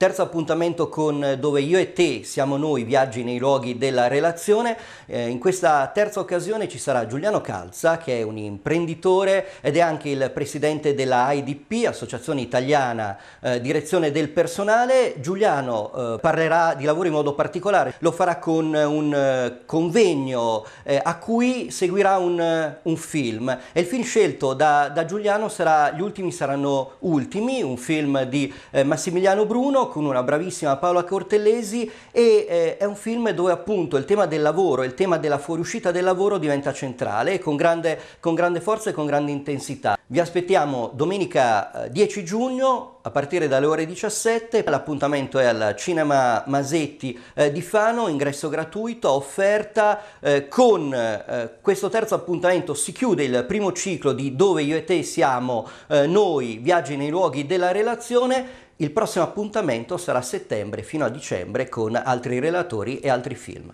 Terzo appuntamento con eh, dove io e te siamo noi, viaggi nei luoghi della relazione. Eh, in questa terza occasione ci sarà Giuliano Calza, che è un imprenditore ed è anche il presidente della AIDP, Associazione Italiana eh, Direzione del Personale. Giuliano eh, parlerà di lavoro in modo particolare, lo farà con eh, un eh, convegno a cui seguirà un, un, film. E il film scelto da, da, Giuliano sarà Gli ultimi saranno ultimi, un film di Massimiliano Bruno con una bravissima Paola Cortellesi e eh, è un film dove appunto il tema del lavoro, il tema della fuoriuscita del lavoro diventa centrale con grande, con grande forza e con grande intensità. Vi aspettiamo domenica 10 eh, giugno a partire dalle ore 17. L'appuntamento è al Cinema Masetti eh, di Fano, ingresso gratuito, offerta. Eh, con eh, questo terzo appuntamento si chiude il primo ciclo di Dove io e te siamo eh, noi, viaggi nei luoghi della relazione. Il prossimo appuntamento sarà a settembre fino a dicembre con altri relatori e altri film.